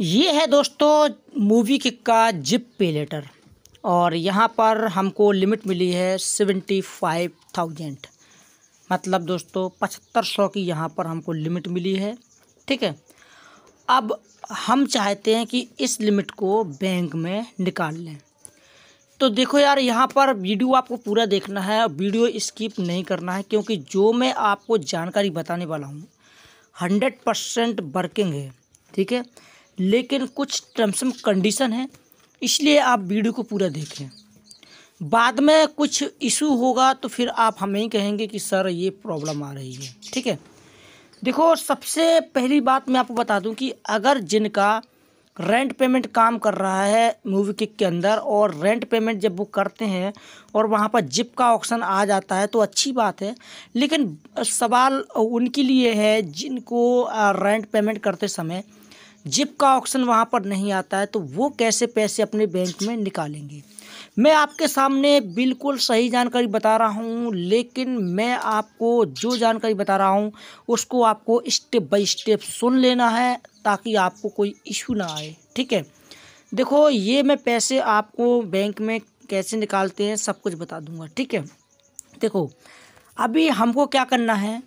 ये है दोस्तों मूवी किक का जिप पे लेटर और यहाँ पर हमको लिमिट मिली है सेवेंटी फाइव थाउजेंड मतलब दोस्तों पचहत्तर सौ की यहाँ पर हमको लिमिट मिली है ठीक है अब हम चाहते हैं कि इस लिमिट को बैंक में निकाल लें तो देखो यार यहाँ पर वीडियो आपको पूरा देखना है और वीडियो स्किप नहीं करना है क्योंकि जो मैं आपको जानकारी बताने वाला हूँ हंड्रेड परसेंट वर्किंग है ठीक है लेकिन कुछ टर्म्स एंड कंडीशन है इसलिए आप वीडियो को पूरा देखें बाद में कुछ इशू होगा तो फिर आप हमें ही कहेंगे कि सर ये प्रॉब्लम आ रही है ठीक है देखो सबसे पहली बात मैं आपको बता दूं कि अगर जिनका रेंट पेमेंट काम कर रहा है मूवी किक के अंदर और रेंट पेमेंट जब बुक करते हैं और वहाँ पर जिप का ऑप्शन आ जाता है तो अच्छी बात है लेकिन सवाल उनके लिए है जिनको रेंट पेमेंट करते समय जिप का ऑप्शन वहाँ पर नहीं आता है तो वो कैसे पैसे अपने बैंक में निकालेंगे मैं आपके सामने बिल्कुल सही जानकारी बता रहा हूँ लेकिन मैं आपको जो जानकारी बता रहा हूँ उसको आपको स्टेप बाय स्टेप सुन लेना है ताकि आपको कोई इशू ना आए ठीक है देखो ये मैं पैसे आपको बैंक में कैसे निकालते हैं सब कुछ बता दूंगा ठीक है देखो अभी हमको क्या करना है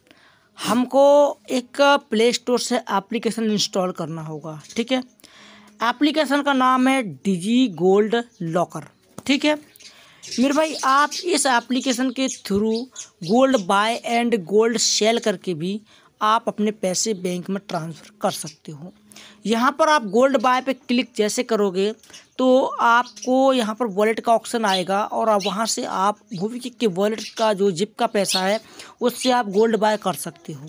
हमको एक प्ले स्टोर से एप्लीकेशन इंस्टॉल करना होगा ठीक है एप्लीकेशन का नाम है डिजी गोल्ड लॉकर ठीक है मेरे भाई आप इस एप्लीकेशन के through gold buy and gold sell करके भी आप अपने पैसे बैंक में ट्रांसफ़र कर सकते हो यहाँ पर आप गोल्ड बाय पे क्लिक जैसे करोगे तो आपको यहाँ पर वॉलेट का ऑप्शन आएगा और आप वहाँ से आप मूवी के वॉलेट का जो जिप का पैसा है उससे आप गोल्ड बाय कर सकते हो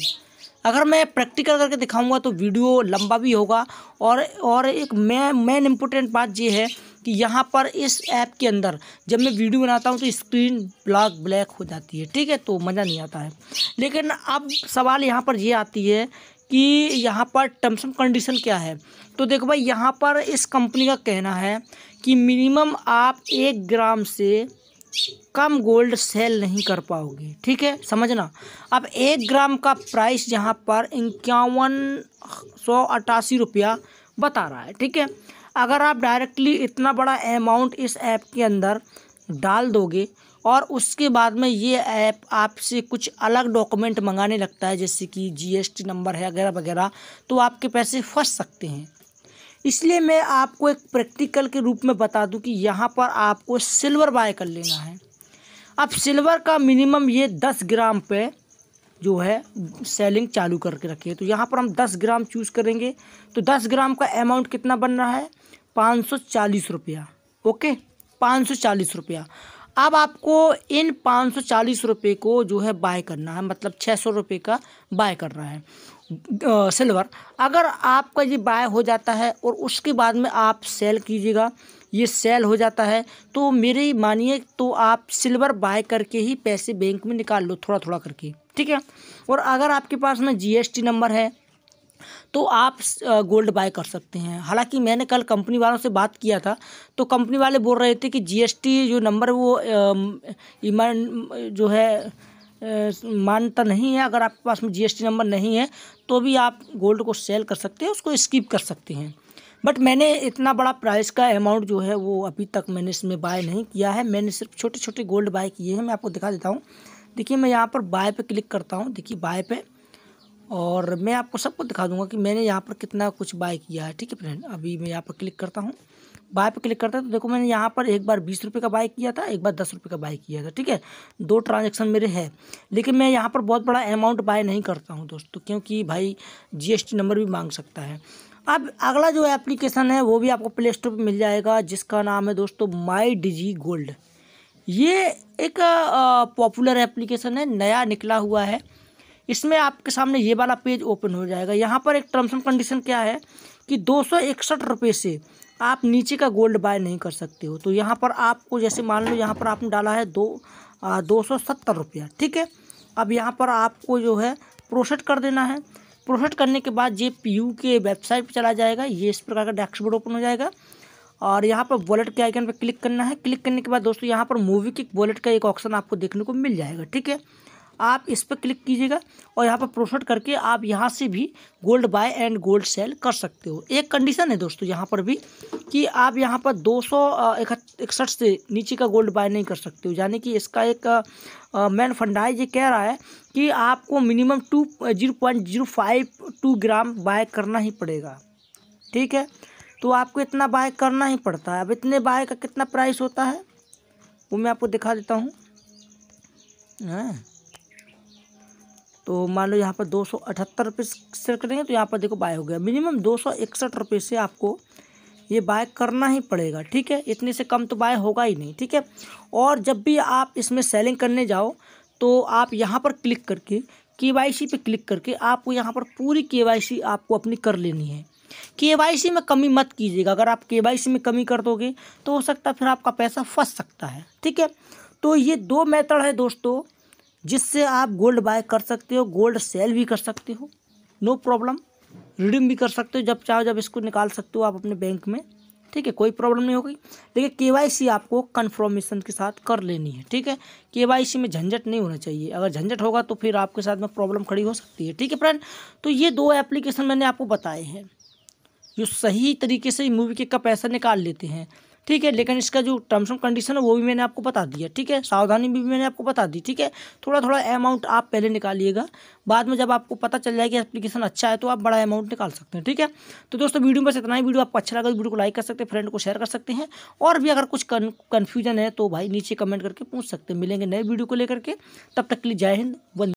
अगर मैं प्रैक्टिकल करके दिखाऊंगा तो वीडियो लंबा भी होगा और और एक मैं मेन इम्पोर्टेंट बात ये है कि यहाँ पर इस ऐप के अंदर जब मैं वीडियो बनाता हूँ तो स्क्रीन ब्लॉक ब्लैक हो जाती है ठीक है तो मज़ा नहीं आता है लेकिन अब सवाल यहाँ पर ये यह आती है कि यहाँ पर टर्म्स एंड कंडीशन क्या है तो देखो भाई यहाँ पर इस कंपनी का कहना है कि मिनिमम आप एक ग्राम से कम गोल्ड सेल नहीं कर पाओगे ठीक है समझना अब एक ग्राम का प्राइस यहाँ पर इक्यावन सौ अट्ठासी रुपया बता रहा है ठीक है अगर आप डायरेक्टली इतना बड़ा अमाउंट इस ऐप के अंदर डाल दोगे और उसके बाद में ये ऐप आपसे कुछ अलग डॉक्यूमेंट मंगाने लगता है जैसे कि जीएसटी नंबर है वगैरह वगैरह तो आपके पैसे फंस सकते हैं इसलिए मैं आपको एक प्रैक्टिकल के रूप में बता दूं कि यहाँ पर आपको सिल्वर बाय कर लेना है अब सिल्वर का मिनिमम ये दस ग्राम पे जो है सेलिंग चालू करके रखिए तो यहाँ पर हम दस ग्राम चूज़ करेंगे तो दस ग्राम का अमाउंट कितना बन रहा है पाँच सौ चालीस रुपया ओके पाँच सौ चालीस रुपया अब आपको इन पाँच सौ चालीस रुपये को जो है बाय करना है मतलब छः सौ रुपये का बाय करना है सिल्वर अगर आपका ये बाय हो जाता है और उसके बाद में आप सेल कीजिएगा ये सेल हो जाता है तो मेरे मानिए तो आप सिल्वर बाय करके ही पैसे बैंक में निकाल लो थोड़ा थोड़ा करके ठीक है और अगर आपके पास में जीएसटी नंबर है तो आप गोल्ड बाय कर सकते हैं हालांकि मैंने कल कंपनी वालों से बात किया था तो कंपनी वाले बोल रहे थे कि जीएसटी जो नंबर वो ईमान जो है मानता नहीं है अगर आपके पास में जीएसटी नंबर नहीं है तो भी आप गोल्ड को सेल कर सकते हैं उसको स्कीप कर सकते हैं बट मैंने इतना बड़ा प्राइस का अमाउंट जो है वो अभी तक मैंने इसमें बाय नहीं किया है मैंने सिर्फ छोटे छोटे गोल्ड बाय किए हैं मैं आपको दिखा देता हूँ देखिए मैं यहाँ पर बाय पे क्लिक करता हूँ देखिए बाय पे और मैं आपको सबको दिखा दूंगा कि मैंने यहाँ पर कितना कुछ बाय किया है ठीक है फ्रेंड अभी मैं यहाँ पर क्लिक करता हूँ बाय पर क्लिक करता है तो देखो मैंने यहाँ पर एक बार बीस रुपये का बाय किया था एक बार दस रुपये का बाय किया था ठीक है दो ट्रांजेक्शन मेरे हैं लेकिन मैं यहाँ पर बहुत बड़ा अमाउंट बाय नहीं करता हूँ दोस्तों क्योंकि भाई जी नंबर भी मांग सकता है अब अगला जो एप्लीकेशन है वो भी आपको प्ले स्टोर पर मिल जाएगा जिसका नाम है दोस्तों माई डिजी गोल्ड ये एक पॉपुलर एप्लीकेशन है नया निकला हुआ है इसमें आपके सामने ये वाला पेज ओपन हो जाएगा यहाँ पर एक टर्म्स एंड कंडीशन क्या है कि दो सौ से आप नीचे का गोल्ड बाय नहीं कर सकते हो तो यहाँ पर आपको जैसे मान लो यहाँ पर आपने डाला है दो आ, दो सौ सत्तर रुपया ठीक है अब यहाँ पर आपको जो है प्रोसेट कर देना है प्रोसेट करने के बाद ये पी यू के वेबसाइट पर चला जाएगा ये इस प्रकार का डैशबोर्ड ओपन हो जाएगा और यहाँ पर वॉलेट के आइकन पर क्लिक करना है क्लिक करने के बाद दोस्तों यहाँ पर मूवी के वॉलेट का एक ऑप्शन आपको देखने को मिल जाएगा ठीक है आप इस पर क्लिक कीजिएगा और यहाँ पर प्रोसेट करके आप यहाँ से भी gold buy and gold sell कर सकते हो एक कंडीशन है दोस्तों यहाँ पर भी कि आप यहाँ पर दो सौ इकसठ से नीचे का गोल्ड बाय नहीं कर सकते हो यानी कि इसका एक मैन फंडाई ये कह रहा है कि आपको minimum two zero point zero five two gram buy करना ही पड़ेगा ठीक है तो आपको इतना बाय करना ही पड़ता है अब इतने बाय का कितना प्राइस होता है वो मैं आपको दिखा देता हूँ हाँ। तो मान लो यहाँ पर दो सौ अठहत्तर रुपये सेल करेंगे तो यहाँ पर देखो बाय हो गया मिनिमम दो सौ इकसठ रुपये से आपको ये बाय करना ही पड़ेगा ठीक है इतने से कम तो बाय होगा ही नहीं ठीक है और जब भी आप इसमें सेलिंग करने जाओ तो आप यहाँ पर क्लिक करके के वाई सी पर क्लिक करके आपको यहाँ पर पूरी के वाई सी आपको अपनी कर लेनी है के वाई सी में कमी मत कीजिएगा अगर आप के वाई सी में कमी कर दोगे तो हो सकता है फिर आपका पैसा फंस सकता है ठीक है तो ये दो मेथड है दोस्तों जिससे आप गोल्ड बाय कर सकते हो गोल्ड सेल भी कर सकते हो नो प्रॉब्लम रिडीम भी कर सकते हो जब चाहो जब इसको निकाल सकते हो आप अपने बैंक में ठीक है कोई प्रॉब्लम नहीं होगी देखिए के वाई सी आपको कन्फर्मेशन के साथ कर लेनी है ठीक है के वाई सी में झंझट नहीं होना चाहिए अगर झंझट होगा तो फिर आपके साथ में प्रॉब्लम खड़ी हो सकती है ठीक है फ्रेंड तो ये दो एप्लीकेशन मैंने आपको बताए हैं जो सही तरीके से मूवी के का पैसा निकाल लेते हैं ठीक है लेकिन इसका जो टर्म्स एंड कंडीशन है वो भी मैंने आपको बता दिया ठीक है सावधानी भी मैंने आपको बता दी ठीक है थोड़ा थोड़ा अमाउंट आप पहले निकालिएगा बाद में जब आपको पता चल जाएगा कि एप्लीकेशन अच्छा है तो आप बड़ा अमाउंट निकाल सकते हैं ठीक है तो दोस्तों वीडियो में बस इतना ही वीडियो आपको अच्छा लगा तो वीडियो को लाइक कर सकते हैं फ्रेंड को शेयर कर सकते हैं और भी अगर कुछ कन्फ्यूजन है तो भाई नीचे कमेंट करके पूछ सकते हैं मिलेंगे नए वीडियो को लेकर के तब तक के लिए जय हिंद